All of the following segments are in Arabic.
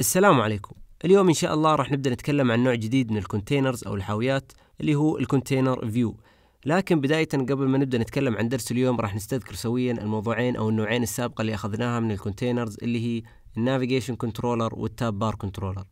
السلام عليكم اليوم إن شاء الله راح نبدأ نتكلم عن نوع جديد من الكونتينرز أو الحاويات اللي هو الكونتينر فيو لكن بداية قبل ما نبدأ نتكلم عن درس اليوم راح نستذكر سويا الموضوعين أو النوعين السابقة اللي أخذناها من الكونتينرز اللي هي النافيجيشن كنترولر والتاب بار كنترولر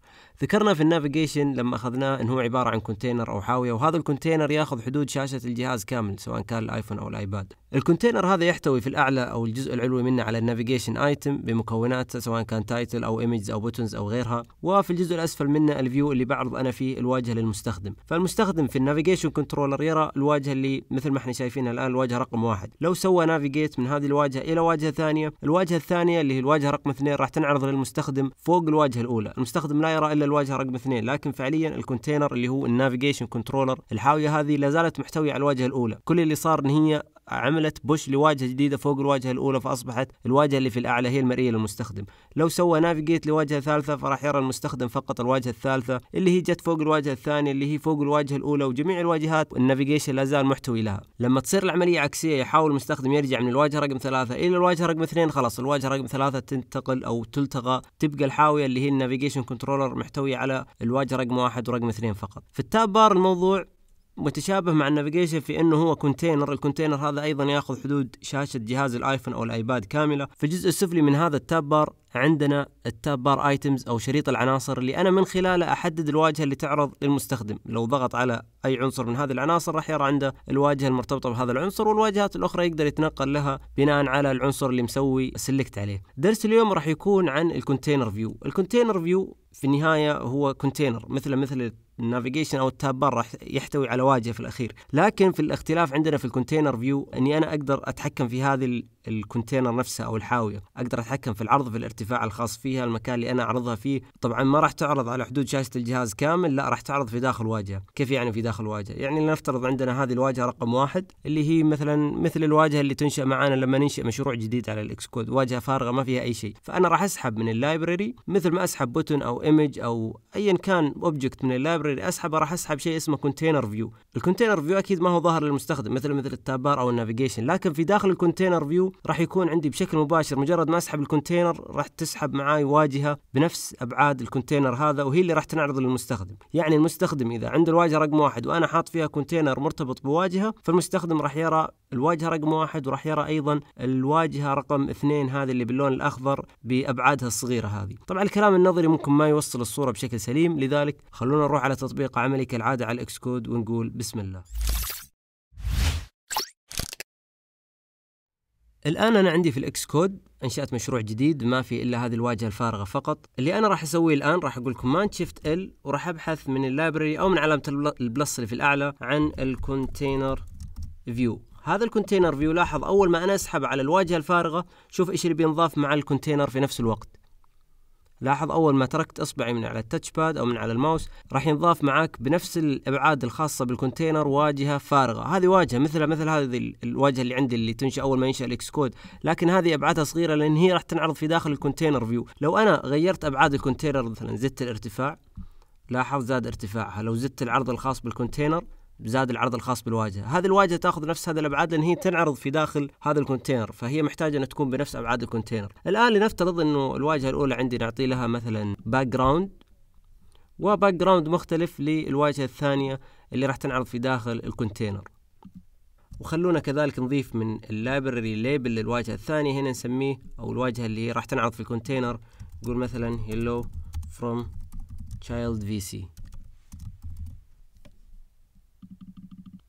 ذكرنا في النافيجيشن لما اخذناه انه هو عباره عن كونتينر او حاويه وهذا الكونتينر ياخذ حدود شاشه الجهاز كامل سواء كان الايفون او الايباد الكونتينر هذا يحتوي في الاعلى او الجزء العلوي منه على النافيجيشن ايتم بمكوناته سواء كان تايتل او ايمجز او بوتنز او غيرها وفي الجزء الاسفل منه الفيو اللي بعرض انا فيه الواجهه للمستخدم فالمستخدم في النافيجيشن كنترولر يرى الواجهه اللي مثل ما احنا شايفينها الان الواجهه رقم واحد لو سوى نافيجيت من هذه الواجهه الى واجهه ثانيه الواجهه الثانيه اللي هي الواجهه رقم اثنين راح تنعرض للمستخدم فوق الواجهه الاولى المستخدم لا يرى الا الواجهه رقم اثنين لكن فعليا الكونتينر اللي هو النافيجيشن كنترولر الحاويه هذه لا زالت محتويه على الواجهه الاولى كل اللي صار ان هي عملت بوش لواجهه جديده فوق الواجهه الاولى فاصبحت الواجهه اللي في الاعلى هي المرئيه للمستخدم لو سوى نافيجيت لواجهه ثالثه فراح يرى المستخدم فقط الواجهه الثالثه اللي هي جت فوق الواجهه الثانيه اللي هي فوق الواجهه الاولى وجميع الواجهات النافيجيشن لا زال محتوي لها لما تصير العمليه عكسيه يحاول المستخدم يرجع من الواجهه رقم ثلاثه الى الواجهه رقم اثنين خلاص الواجهه رقم ثلاثه تنتقل او تلتغى تبقى الحاويه اللي هي النافيجيشن كنترولر محتويه على الواجهه رقم واحد ورقم اثنين فقط في التاب بار الموضوع متشابه مع النافيجيشن في انه هو كونتينر، الكونتينر هذا ايضا ياخذ حدود شاشه جهاز الايفون او الايباد كامله، في الجزء السفلي من هذا التاب بار عندنا التاب بار ايتمز او شريط العناصر اللي انا من خلاله احدد الواجهه اللي تعرض للمستخدم لو ضغط على اي عنصر من هذه العناصر راح يرى عنده الواجهه المرتبطه بهذا العنصر والواجهات الاخرى يقدر يتنقل لها بناء على العنصر اللي مسوي سلكت عليه درس اليوم راح يكون عن الكونتينر فيو الكونتينر فيو في النهايه هو كونتينر مثل مثل النافيجيشن او التاب بار راح يحتوي على واجهه في الاخير لكن في الاختلاف عندنا في الكونتينر فيو اني انا اقدر اتحكم في هذه الكونتينر نفسها او الحاويه اقدر اتحكم في العرض في الارتفاع الخاص فيها المكان اللي انا اعرضها فيه طبعا ما راح تعرض على حدود شاشه الجهاز كامل لا راح تعرض في داخل واجهه كيف يعني في داخل واجهه يعني لنفترض عندنا هذه الواجهه رقم واحد اللي هي مثلا مثل الواجهه اللي تنشا معانا لما ننشئ مشروع جديد على الاكس كود واجهه فارغه ما فيها اي شيء فانا راح اسحب من اللايبرري مثل ما اسحب بوتن او ايمج او ايا كان اوبجكت من اللايبرري اسحبه راح اسحب شيء اسمه كونتينر فيو الكونتينر فيو اكيد ما هو ظاهر للمستخدم مثل مثل التابار او النافيجيشن لكن في داخل الكونتينر فيو راح يكون عندي بشكل مباشر مجرد ما اسحب الكونتينر راح تسحب معاي واجهه بنفس ابعاد الكونتينر هذا وهي اللي راح تنعرض للمستخدم يعني المستخدم اذا عنده الواجهه رقم واحد وانا حاط فيها كونتينر مرتبط بواجهه فالمستخدم راح يرى الواجهه رقم واحد وراح يرى ايضا الواجهه رقم اثنين هذه اللي باللون الاخضر بابعادها الصغيره هذه طبعا الكلام النظري ممكن ما يوصل الصوره بشكل سليم لذلك خلونا نروح على تطبيق عملي كالعاده على الاكس كود ونقول بسم الله الآن أنا عندي في الإكس كود أنشأت مشروع جديد ما في إلا هذه الواجهة الفارغة فقط اللي أنا راح أسويه الآن راح أقول كوماند شيفت ال وراح أبحث من اللايبرري أو من علامة البلس اللي في الأعلى عن الكونتينر فيو هذا الكونتينر فيو لاحظ أول ما أنا أسحب على الواجهة الفارغة شوف إيش اللي بينضاف مع الكونتينر في نفس الوقت لاحظ أول ما تركت إصبعي من على التاتش باد أو من على الماوس راح ينضاف معاك بنفس الأبعاد الخاصة بالكونتينر واجهة فارغة هذه واجهة مثل مثل هذه الواجهة اللي عندي اللي تنشأ أول ما ينشأ الإكس كود لكن هذه أبعادها صغيرة لأن هي راح تنعرض في داخل الكونتينر فيو لو أنا غيرت أبعاد الكونتينر مثلا زدت الارتفاع لاحظ زاد ارتفاعها لو زدت العرض الخاص بالكونتينر زاد العرض الخاص بالواجهه، هذه الواجهه تاخذ نفس هذه الابعاد لان هي تنعرض في داخل هذا الكونتينر، فهي محتاجه انها تكون بنفس ابعاد الكونتينر. الان لنفترض انه الواجهه الاولى عندي نعطي لها مثلا باك جراوند وباك جراوند مختلف للواجهه الثانيه اللي راح تنعرض في داخل الكونتينر. وخلونا كذلك نضيف من اللايبرري ليبل للواجهه الثانيه هنا نسميه او الواجهه اللي راح تنعرض في الكونتينر نقول مثلا فروم تشايلد في سي.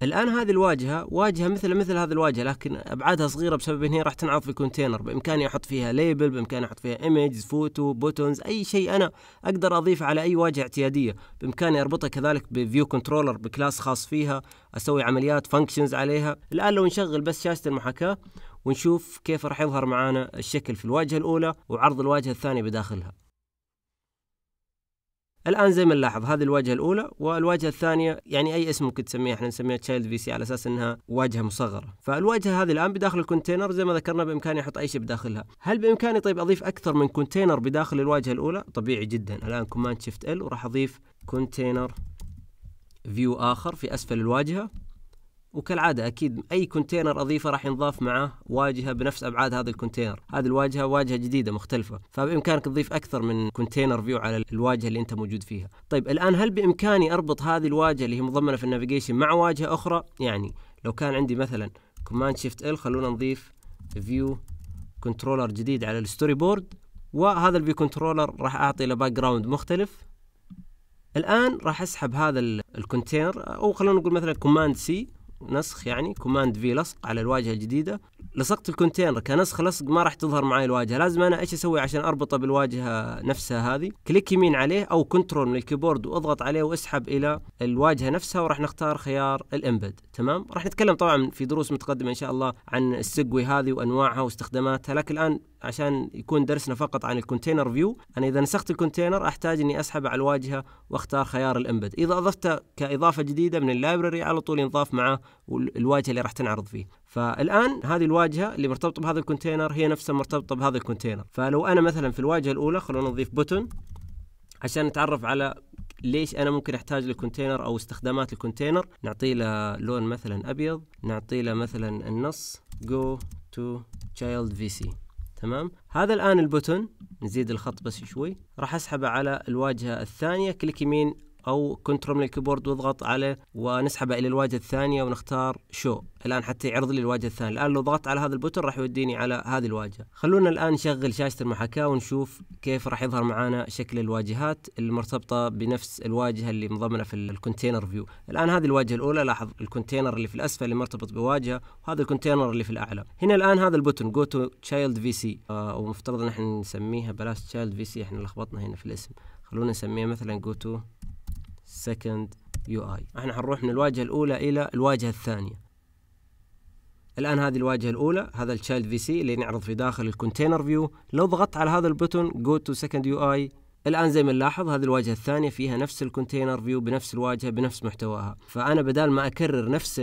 الآن هذه الواجهة واجهة مثل مثل هذه الواجهة لكن أبعادها صغيرة بسبب إن هي راح تنعرض في كونتينر بإمكاني أحط فيها ليبل بإمكاني أحط فيها إيمجز فوتو بوتونز أي شيء أنا أقدر أضيفه على أي واجهة اعتيادية بإمكاني أربطها كذلك بفيو كنترولر بكلاس خاص فيها أسوي عمليات فانكشنز عليها الآن لو نشغل بس شاشة المحاكاة ونشوف كيف راح يظهر معانا الشكل في الواجهة الأولى وعرض الواجهة الثانية بداخلها الان زي ما نلاحظ هذه الواجهه الاولى والواجهه الثانيه يعني اي اسم ممكن تسميها احنا نسميها تشايلد في سي على اساس انها واجهه مصغره فالواجهه هذه الان بداخل الكونتينر زي ما ذكرنا بامكاني احط اي شيء بداخلها هل بامكاني طيب اضيف اكثر من كونتينر بداخل الواجهه الاولى طبيعي جدا الان كوماند شيفت ال وراح اضيف كونتينر فيو اخر في اسفل الواجهه وكالعادة أكيد أي كونتينر أضيفه راح ينضاف معه واجهة بنفس أبعاد هذا الكونتينر هذه الواجهة واجهة جديدة مختلفة فبإمكانك تضيف أكثر من كونتينر فيو على الواجهة اللي أنت موجود فيها طيب الآن هل بإمكاني أربط هذه الواجهة اللي هي مضمنة في النافيجيشن مع واجهة أخرى يعني لو كان عندي مثلا كوماند شيفت ال خلونا نضيف فيو كنترولر جديد على الستوري بورد وهذا الفيو كنترولر راح أعطي له باك جراوند مختلف الآن راح أسحب هذا الكونتينر أو خلونا نقول مثلا كوماند سي نسخ يعني كوماند في لصق على الواجهه الجديده لصقت الكونتينر كنسخ لصق ما راح تظهر معي الواجهه لازم انا ايش اسوي عشان اربطه بالواجهه نفسها هذه كليك يمين عليه او كنترول من الكيبورد واضغط عليه واسحب الى الواجهه نفسها وراح نختار خيار الامبد تمام راح نتكلم طبعا في دروس متقدمه ان شاء الله عن السجوي هذه وانواعها واستخداماتها لكن الان عشان يكون درسنا فقط عن الكونتينر فيو انا اذا نسخت الكونتينر احتاج اني اسحب على الواجهه واختار خيار الامبد اذا اضفته كاضافه جديده من اللايبرري على طول ينضاف معه الواجهه اللي راح تنعرض فيه فالان هذه الواجهه اللي مرتبطه بهذا الكونتينر هي نفسها مرتبطه بهذا الكونتينر فلو انا مثلا في الواجهه الاولى خلونا نضيف بوتون عشان نتعرف على ليش انا ممكن احتاج للكونتينر او استخدامات الكونتينر نعطي له لون مثلا ابيض نعطي له مثلا النص جو تو تشايلد في سي تمام هذا الان البوتون نزيد الخط بس شوي راح اسحبه على الواجهه الثانيه كليك يمين او كنترول من الكيبورد واضغط على ونسحبه الى الواجهه الثانيه ونختار شو الان حتى يعرض لي الواجهه الثانيه الان لو ضغطت على هذا البوتن راح يوديني على هذه الواجهه خلونا الان نشغل شاشه المحاكاه ونشوف كيف راح يظهر معانا شكل الواجهات المرتبطه بنفس الواجهه اللي مضمنه في الكونتينر فيو الان هذه الواجهه الاولى لاحظ الكونتينر اللي في الاسفل اللي مرتبط بواجهه وهذا الكونتينر اللي في الاعلى هنا الان هذا البوتن جو تو تشايلد في سي او آه، مفترض ان احنا نسميها بلاش تشايلد في سي احنا لخبطنا هنا في الاسم خلونا نسميها مثلا جو تو second UI احنا حنروح من الواجهة الأولى إلى الواجهة الثانية الآن هذه الواجهة الأولى هذا الشايلد في سي اللي نعرض في داخل الكونتينر فيو لو ضغطت على هذا البوتون go to second UI الآن زي ما نلاحظ هذه الواجهة الثانية فيها نفس الكونتينر فيو بنفس الواجهة بنفس محتواها فأنا بدال ما أكرر نفس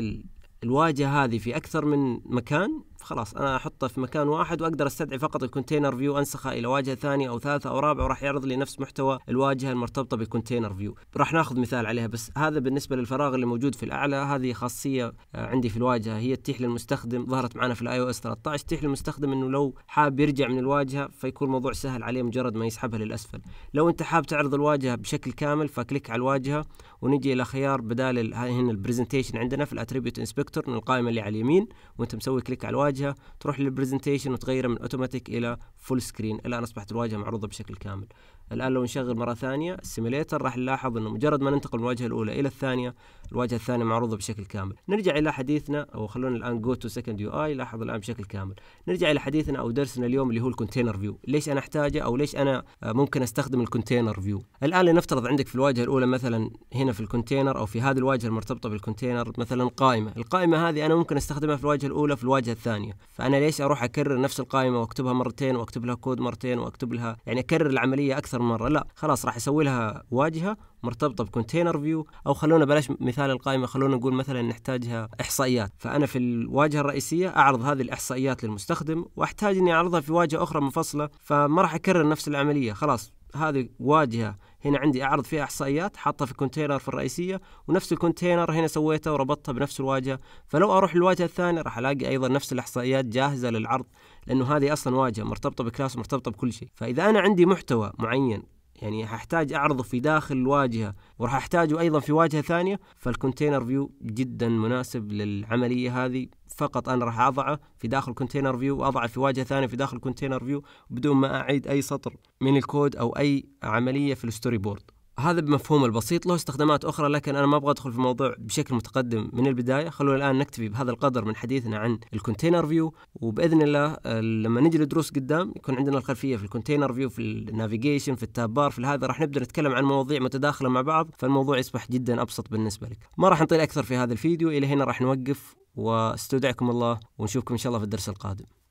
الواجهة هذه في أكثر من مكان خلاص انا احطه في مكان واحد واقدر استدعي فقط الكونتينر فيو انسخه الى واجهه ثانيه او ثالثه او رابعه وراح يعرض لي نفس محتوى الواجهه المرتبطه بالكونتينر فيو راح ناخذ مثال عليها بس هذا بالنسبه للفراغ اللي موجود في الاعلى هذه خاصيه آه، عندي في الواجهه هي تتيح للمستخدم ظهرت معنا في الاي او اس 13 تتيح للمستخدم انه لو حاب يرجع من الواجهه فيكون الموضوع سهل عليه مجرد ما يسحبها للاسفل لو انت حاب تعرض الواجهه بشكل كامل فكليك على الواجهه ونجي الى خيار بدال هنا البرزنتيشن عندنا في الاتريبيوت انسبكتور من القائمه اللي على اليمين وانت مسوي كليك على الواجهه الواجهه تروح للبرزنتيشن وتغيره من اوتوماتيك الى فول سكرين الان اصبحت الواجهه معروضه بشكل كامل الآن لو نشغل مرة ثانية السيميليتر راح نلاحظ أنه مجرد ما ننتقل من الواجهة الأولى إلى الثانية الواجهة الثانية معروضة بشكل كامل نرجع إلى حديثنا أو خلونا الآن جو تو سكند يو آي لاحظ الآن بشكل كامل نرجع إلى حديثنا أو درسنا اليوم اللي هو الكونتينر فيو ليش أنا أحتاجه أو ليش أنا ممكن أستخدم الكونتينر فيو الآن لنفترض عندك في الواجهة الأولى مثلا هنا في الكونتينر أو في هذه الواجهة المرتبطة بالكونتينر مثلا قائمة القائمة هذه أنا ممكن أستخدمها في الواجهة الأولى في الواجهة الثانية فأنا ليش أروح أكرر نفس القائمة وأكتبها مرتين وأكتب لها كود مرتين وأكتب لها يعني أكرر العملية أكثر اكثر من مره لا خلاص راح اسوي لها واجهه مرتبطه بكونتينر فيو او خلونا بلاش مثال القائمه خلونا نقول مثلا نحتاجها احصائيات فانا في الواجهه الرئيسيه اعرض هذه الاحصائيات للمستخدم واحتاج اني اعرضها في واجهه اخرى منفصله فما راح اكرر نفس العمليه خلاص هذه واجهه هنا عندي اعرض فيها احصائيات حاطه في كونتينر في الرئيسيه ونفس الكونتينر هنا سويته وربطته بنفس الواجهه فلو اروح للواجهه الثانيه راح الاقي ايضا نفس الاحصائيات جاهزه للعرض لانه هذه اصلا واجهه مرتبطه بكلاس مرتبطه بكل شيء فاذا انا عندي محتوى معين يعني هحتاج اعرضه في داخل الواجهه وراح احتاجه ايضا في واجهه ثانيه فالكونتينر فيو جدا مناسب للعمليه هذه فقط انا راح اضعه في داخل كونتينر فيو واضعه في واجهه ثانيه في داخل كونتينر فيو بدون ما اعيد اي سطر من الكود او اي عمليه في الستوري بورد هذا بمفهوم البسيط له استخدامات أخرى لكن أنا ما أبغى أدخل في الموضوع بشكل متقدم من البداية خلونا الآن نكتفي بهذا القدر من حديثنا عن الكونتينر فيو وبإذن الله آه، لما نجي لدروس قدام يكون عندنا الخلفية في الكونتينر فيو في النافيجيشن في التاب بار في هذا راح نبدأ نتكلم عن مواضيع متداخلة مع بعض فالموضوع يصبح جدا أبسط بالنسبة لك ما راح نطيل أكثر في هذا الفيديو إلى هنا راح نوقف واستودعكم الله ونشوفكم إن شاء الله في الدرس القادم